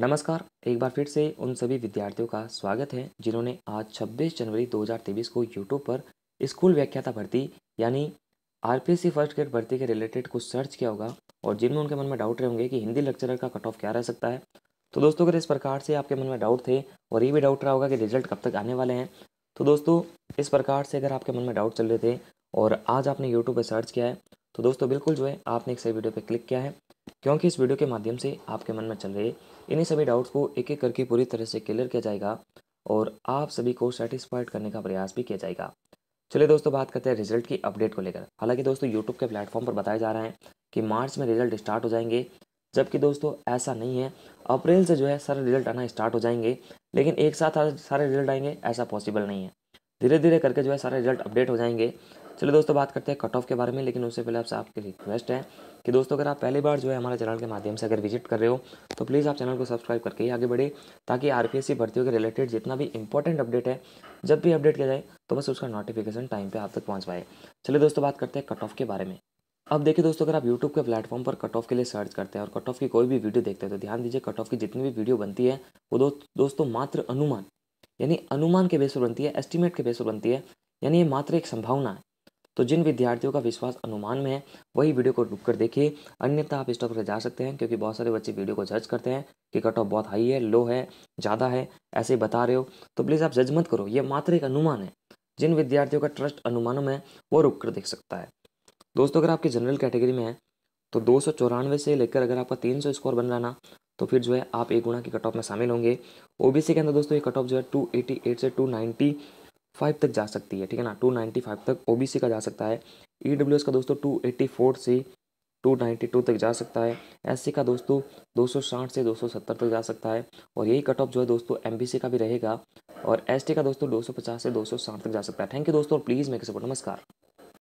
नमस्कार एक बार फिर से उन सभी विद्यार्थियों का स्वागत है जिन्होंने आज 26 जनवरी 2023 को यूट्यूब पर स्कूल व्याख्याता भर्ती यानी आर फर्स्ट ग्रेड भर्ती के रिलेटेड कुछ सर्च किया होगा और जिनमें उनके मन में डाउट रहे होंगे कि हिंदी लेक्चरर का कट ऑफ क्या रह सकता है तो दोस्तों अगर इस प्रकार से आपके मन में डाउट थे और ये भी डाउट रहा होगा कि रिजल्ट कब तक आने वाले हैं तो दोस्तों इस प्रकार से अगर आपके मन में डाउट चल रहे थे और आज आपने यूट्यूब पर सर्च किया है तो दोस्तों बिल्कुल जो है आपने एक सही वीडियो पर क्लिक किया है क्योंकि इस वीडियो के माध्यम से आपके मन में चल रहे इन्हीं सभी डाउट्स को एक एक करके पूरी तरह से क्लियर किया जाएगा और आप सभी को सेटिस्फाइड करने का प्रयास भी किया जाएगा चलिए दोस्तों बात करते हैं रिजल्ट की अपडेट को लेकर हालांकि दोस्तों यूट्यूब के प्लेटफॉर्म पर बताया जा रहा है कि मार्च में रिजल्ट स्टार्ट हो जाएंगे जबकि दोस्तों ऐसा नहीं है अप्रैल से जो है सारे रिजल्ट आना स्टार्ट हो जाएंगे लेकिन एक साथ सारे रिजल्ट आएंगे ऐसा पॉसिबल नहीं है धीरे धीरे करके जो है सारे रिजल्ट अपडेट हो जाएंगे चलिए दोस्तों बात करते हैं कट ऑफ के बारे में लेकिन उससे पहले आपसे आपकी रिक्वेस्ट है कि दोस्तों अगर आप पहली बार जो है हमारे चैनल के माध्यम से अगर विजिट कर रहे हो तो प्लीज़ आप चैनल को सब्सक्राइब करके ही आगे बढ़े ताकि आर भर्तियों के रिलेटेड जितना भी इंपॉर्टेंट अपडेट है जब भी अपडेट किया जाए तो बस उसका नोटिफिकेशन टाइम पर आप तक पहुँच पाए चलिए दोस्तों बात करते हैं कट ऑफ के बारे में अब देखिए दोस्तों अगर आप YouTube के प्लेटफॉर्म पर कट ऑफ के लिए सर्च करते हैं और कट ऑफ की कोई भी वीडियो देखते हैं तो ध्यान दीजिए कट ऑफ की जितनी भी वीडियो बनती है वो दो, दोस्तों मात्र अनुमान यानी अनुमान के बेस पर बनती है एस्टिमेट के बेस पर बनती है यानी ये मात्र एक संभावना है तो जिन विद्यार्थियों का विश्वास अनुमान में है वही वीडियो को रुक कर देखिए अन्यथा आप स्टॉक से जा सकते हैं क्योंकि बहुत सारे बच्चे वीडियो को जज करते हैं कि कट ऑफ बहुत हाई है लो है ज़्यादा है ऐसे ही बता रहे हो तो प्लीज़ आप जज मत करो ये मात्र एक अनुमान है जिन विद्यार्थियों का ट्रस्ट अनुमानों में वो रुक कर देख सकता है दोस्तों अगर आपकी जनरल कैटेगरी में है तो दो से लेकर अगर आपका तीन स्कोर बन रहा ना तो फिर जो है आप एक गुणा की कट ऑफ में शामिल होंगे ओबीसी के अंदर दोस्तों ये कट ऑफ जो है 288 से 290 फाइव तक जा सकती है ठीक है ना टू नाइन्टी फाइव तक ओ बी सी का जा सकता है ई डब्ल्यू एस का दोस्तों टू एट्टी फोर से टू नाइन्टी टू तक जा सकता है एस सी का दोस्तों दो सौ साठ से दो सौ सत्तर तक जा सकता है और यही कट ऑफ जो है दोस्तों एम बी सी का भी रहेगा और एस टी का दोस्तों दो सौ पचास से दो सौ साठ तक जा सकता है थैंक यू दोस्तों और प्लीज़ मेरे सपोर्ट नमस्कार